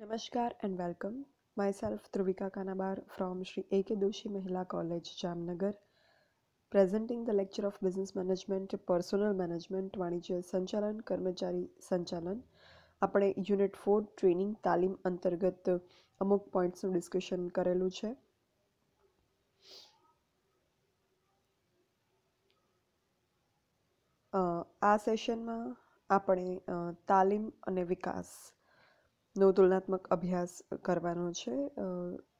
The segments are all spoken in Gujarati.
Namaskar and welcome. Myself Truvika Kanabar from Sri A.K. Doshi Mahila College, Jamnagar, presenting the lecture of Business Management, Personal Management, વાણિજ્ય સંચાલન કર્મચારી સંચાલન આપણે યુનિટ ફોર ટ્રેનિંગ તાલીમ અંતર્ગત અમુક પોઈન્ટ્સનું ડિસ્કશન કરેલું છે આ સેશનમાં આપણે તાલીમ અને વિકાસ નો તુલનાત્મક અભ્યાસ કરવાનો છે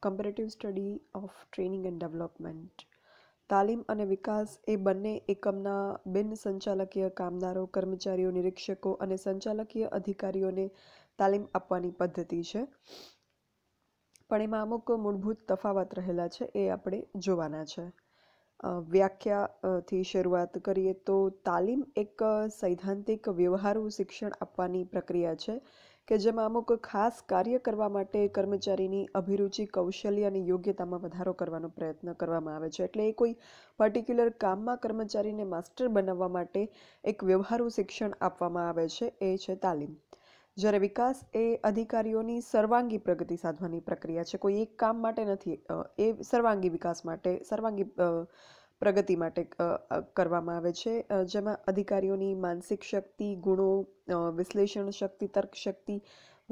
comparative study of training and development તાલીમ અને વિકાસ એ બંને એકમના બિન સંચાલકીય કામદારો કર્મચારીઓ નિરીક્ષકો અને સંચાલકીય અધિકારીઓને તાલીમ આપવાની પદ્ધતિ છે પણ એમાં અમુક મૂળભૂત તફાવત રહેલા છે એ આપણે જોવાના છે વ્યાખ્યાથી શરૂઆત કરીએ તો તાલીમ એક સૈદ્ધાંતિક વ્યવહારુ શિક્ષણ આપવાની પ્રક્રિયા છે કે જેમાં અમુક ખાસ કાર્ય કરવા માટે કર્મચારીની અભિરુચિ કૌશલ્ય અને યોગ્યતામાં વધારો કરવાનો પ્રયત્ન કરવામાં આવે છે એટલે એ કોઈ પર્ટિક્યુલર કામમાં કર્મચારીને માસ્ટર બનાવવા માટે એક વ્યવહારુ શિક્ષણ આપવામાં આવે છે એ છે તાલીમ જ્યારે વિકાસ એ અધિકારીઓની સર્વાંગી પ્રગતિ સાધવાની પ્રક્રિયા છે કોઈ એક કામ માટે નથી એ સર્વાંગી વિકાસ માટે સર્વાંગી પ્રગતિ માટે કરવામાં આવે છે જેમાં અધિકારીઓની માનસિક શક્તિ ગુણો વિશ્લેષણ શક્તિ તર્ક શક્તિ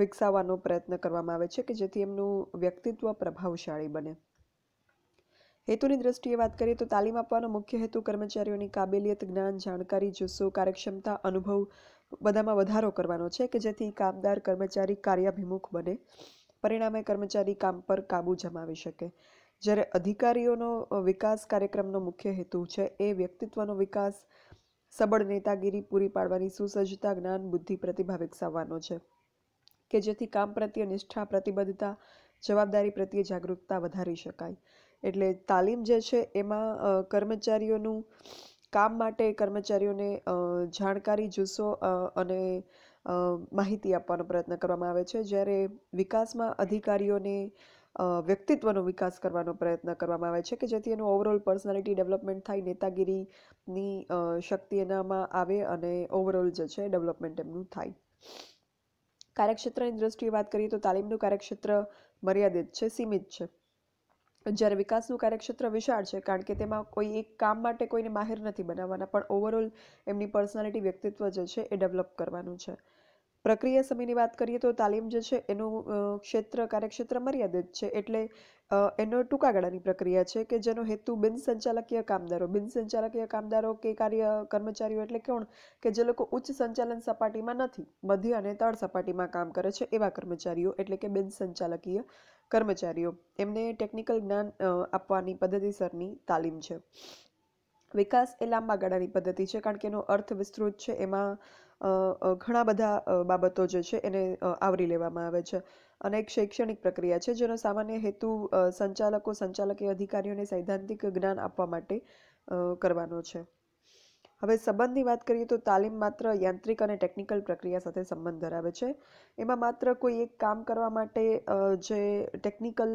વિકસાવવાનો પ્રયત્ન કરવામાં આવે છે કે જેથી એમનું વ્યક્તિત્વ પ્રભાવશાળી બને હેતુની દ્રષ્ટિએ વાત કરીએ તો તાલીમ આપવાનો મુખ્ય હેતુ કર્મચારીઓની કાબેલિયત જ્ઞાન જાણકારી જુસ્સો કાર્યક્ષમતા અનુભવ બધામાં વધારો કરવાનો છે કે જેથી કામદાર કર્મચારી કાર્યાભિમુખ બને પરિણામે કર્મચારી કામ પર કાબુ જમાવી શકે જ્યારે અધિકારીઓનો વિકાસ કાર્યક્રમનો મુખ્ય હેતુ છે એ વ્યક્તિત્વનો વિકાસ સબળ નેતાગીરી પૂરી પાડવાની સુસજ્જતા જ્ઞાન બુદ્ધિ પ્રતિભા વિકસાવવાનો છે કે જેથી કામ પ્રત્યે નિષ્ઠા પ્રતિબદ્ધતા જવાબદારી પ્રત્યે જાગૃતતા વધારી શકાય એટલે તાલીમ જે છે એમાં કર્મચારીઓનું કામ માટે કર્મચારીઓને જાણકારી જુસ્સો અને માહિતી આપવાનો પ્રયત્ન કરવામાં આવે છે જ્યારે વિકાસમાં અધિકારીઓને વ્યક્તિત્વનો વિકાસ કરવાનો પ્રયત્ન કરવામાં આવે છે કે જેથી એનું ઓવરઓલ પર્સનાલિટી ડેવલપમેન્ટ થાય નેતાગીરીની શક્તિ એનામાં આવે અને ઓવરઓલ જે છે ડેવલપમેન્ટ એમનું થાય કાર્યક્ષેત્રની દ્રષ્ટિએ વાત કરીએ તો તાલીમનું કાર્યક્ષેત્ર મર્યાદિત છે સીમિત છે જ્યારે વિકાસનું કાર્યક્ષેત્ર વિશાળ છે કારણ કે તેમાં કોઈ એક કામ માટે કોઈને માહિર નથી બનાવવાના પણ ઓવરઓલ એમની પર્સનાલિટી વ્યક્તિત્વ જે છે એ ડેવલપ કરવાનું છે પ્રક્રિયા સમયની વાત કરીએ તો તાલીમ જે છે એનું ક્ષેત્ર કાર્યક્ષેત્ર મર્યાદિત છે એટલે એનો ટૂંકા ગાળાની પ્રક્રિયા છે કે જેનો હેતુ બિનસંચાલકીય કામદારો બિનસંચાલકીય કામદારો કે કાર્ય કર્મચારીઓ એટલે કોણ કે જે લોકો ઉચ્ચ સંચાલન સપાટીમાં નથી મધ્ય અને તળ સપાટીમાં કામ કરે છે એવા કર્મચારીઓ એટલે કે બિનસંચાલકીય કર્મચારીઓ એમને ટેકનિકલ જ્ઞાન આપવાની પદ્ધતિસરની તાલીમ છે વિકાસ એ લાંબા ગાળાની પદ્ધતિ છે કારણ કે એનો અર્થ વિસ્તૃત છે એમાં ઘણા બધા બાબતો જે છે એને આવરી લેવામાં આવે છે અને એક શૈક્ષણિક પ્રક્રિયા છે જેનો સામાન્ય હેતુ સંચાલકો સંચાલકીય અધિકારીઓને સૈદ્ધાંતિક જ્ઞાન આપવા માટે કરવાનો છે હવે સંબંધની વાત કરીએ તો તાલીમ માત્ર યાંત્રિક અને ટેકનિકલ પ્રક્રિયા સાથે સંબંધ ધરાવે છે એમાં માત્ર કોઈ એક કામ કરવા માટે જે ટેકનિકલ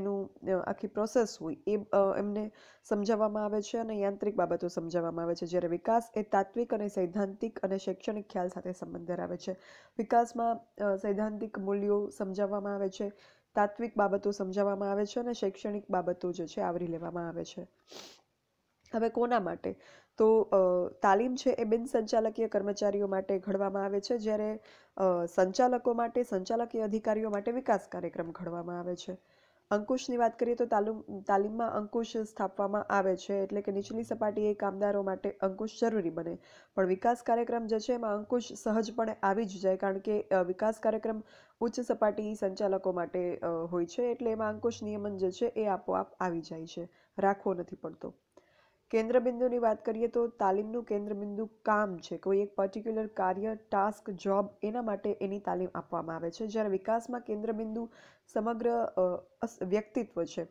એનું આખી પ્રોસેસ હોય એ એમને સમજાવવામાં આવે છે અને યાંત્રિક બાબતો સમજાવવામાં આવે છે જ્યારે વિકાસ એ તાત્વિક અને સૈદ્ધાંતિક અને શૈક્ષણિક ખ્યાલ સાથે સંબંધ ધરાવે છે વિકાસમાં સૈદ્ધાંતિક મૂલ્યો સમજાવવામાં આવે છે તાત્વિક બાબતો સમજાવવામાં આવે છે અને શૈક્ષણિક બાબતો જે છે આવરી લેવામાં આવે છે હવે કોના માટે તો તાલીમ છે એ બિનસંચાલકીય કર્મચારીઓ માટે ઘડવામાં આવે છે જ્યારે સંચાલકો માટે સંચાલકીય અધિકારીઓ માટે વિકાસ કાર્યક્રમ ઘડવામાં આવે છે અંકુશની વાત કરીએ તો તાલીમ તાલીમમાં અંકુશ સ્થાપવામાં આવે છે એટલે કે નીચલી સપાટીએ કામદારો માટે અંકુશ જરૂરી બને પણ વિકાસ કાર્યક્રમ જે છે એમાં અંકુશ સહજપણે આવી જ જાય કારણ કે વિકાસ કાર્યક્રમ ઉચ્ચ સપાટી સંચાલકો માટે હોય છે એટલે એમાં અંકુશ નિયમન જે છે એ આપોઆપ આવી જાય છે રાખવો નથી પડતો કેન્દ્રબિંદુની વાત કરીએ તો તાલીમનું કેન્દ્રબિંદુ કામ છે કોઈ એક પર્ટિક્યુલર કાર્ય ટાસ્ક જોબ એના માટે એની તાલીમ આપવામાં આવે છે જ્યારે વિકાસમાં કેન્દ્રબિંદુ સમગ્ર વ્યક્તિત્વ છે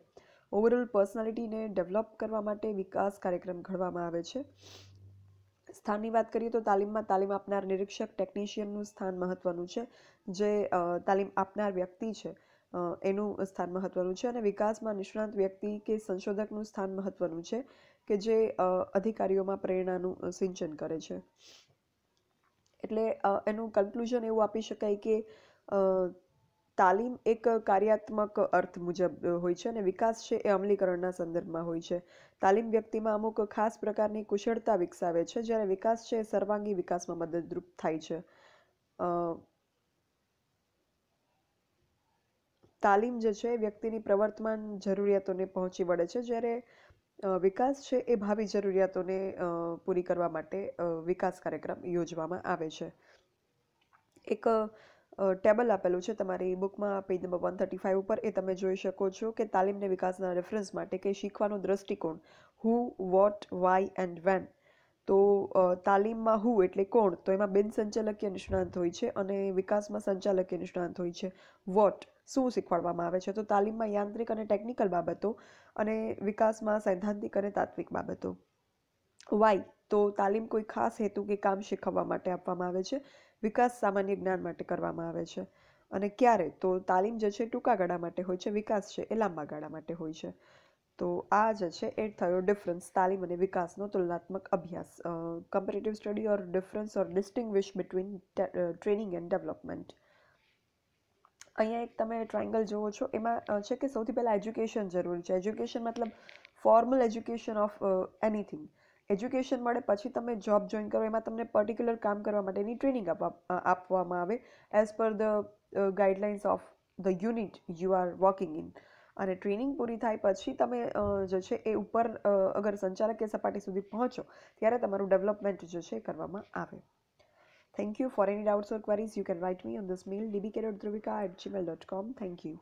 ઓવરઓલ પર્સનાલિટીને ડેવલપ કરવા માટે વિકાસ કાર્યક્રમ ઘડવામાં આવે છે સ્થાનની વાત કરીએ તો તાલીમમાં તાલીમ આપનાર નિરીક્ષક ટેકનિશિયનનું સ્થાન મહત્વનું છે જે તાલીમ આપનાર વ્યક્તિ છે એનું સ્થાન મહત્વનું છે અને વિકાસમાં નિષ્ણાત વ્યક્તિ કે સંશોધકનું સ્થાન મહત્વનું છે કે જે અધિકારીઓમાં પ્રેરણાનું સિંચન કરે છે એટલે એનું કન્ક્લુઝન એવું આપી શકાય કે તાલીમ એક કાર્યાત્મક અર્થ મુજબ હોય છે અને વિકાસ છે એ અમલીકરણના સંદર્ભમાં હોય છે તાલીમ વ્યક્તિમાં અમુક ખાસ પ્રકારની કુશળતા વિકસાવે છે જ્યારે વિકાસ છે એ સર્વાંગી વિકાસમાં મદદરૂપ થાય છે તાલીમ જે છે વ્યક્તિની પ્રવર્તમાન જરૂરિયાતોને પહોંચી વળે છે જ્યારે વિકાસ છે એ ભાવિ જરૂરિયાતોને પૂરી કરવા માટે વિકાસ કાર્યક્રમ યોજવામાં આવે છે એક ટેબલ આપેલું છે તમારી બુકમાં page number one thirty five ઉપર એ તમે જોઈ શકો છો કે તાલીમને વિકાસના રેફરન્સ માટે કે શીખવાનો દ્રષ્ટિકોણ who what why and when તો તાલીમમાં હું એટલે કોણ તો એમાં બિનસંચાલકીય નિષ્ણાંત હોય છે અને વિકાસમાં સંચાલકીય નિષ્ણાંત હોય છે વોટ શું શીખવાડવામાં આવે છે તો તાલીમમાં યાંત્રિક અને ટેકનિકલ બાબતો અને વિકાસમાં સૈદ્ધાંતિક અને તાત્વિક બાબતો વાય તો તાલીમ કોઈ ખાસ હેતુ કે કામ શીખવવા માટે આપવામાં આવે છે વિકાસ સામાન્ય જ્ઞાન માટે કરવામાં આવે છે અને ક્યારે તો તાલીમ જે છે ટૂંકા ગાળા માટે હોય છે વિકાસ છે એ લાંબા ગાળા માટે હોય છે તો આ જે છે એ થયો ડિફરન્સ તાલીમ અને વિકાસનો તુલનાત્મક અભ્યાસ comparative study or difference or distinguish between training and development અહીંયા એક તમે ટ્રાયંગલ જુઓ છો એમાં છે કે સૌથી પહેલાં એજ્યુકેશન જરૂરી છે એજ્યુકેશન મતલબ formal education of anything education મળે પછી તમે જોબ જોઈન કરો એમાં તમને પર્ટિક્યુલર કામ કરવા માટેની ટ્રેનિંગ આપવામાં આવે as per the guidelines of the unit you are working in અને ટ્રેનિંગ પૂરી થાય પછી તમે જે છે એ ઉપર અગર સંચાલકીય સપાટી સુધી પહોંચો ત્યારે તમારું ડેવલપમેન્ટ જે છે કરવામાં આવે thank you for any doubts or queries you can write me on this mail DB cadre Dhruvika at Gmail dot com thank you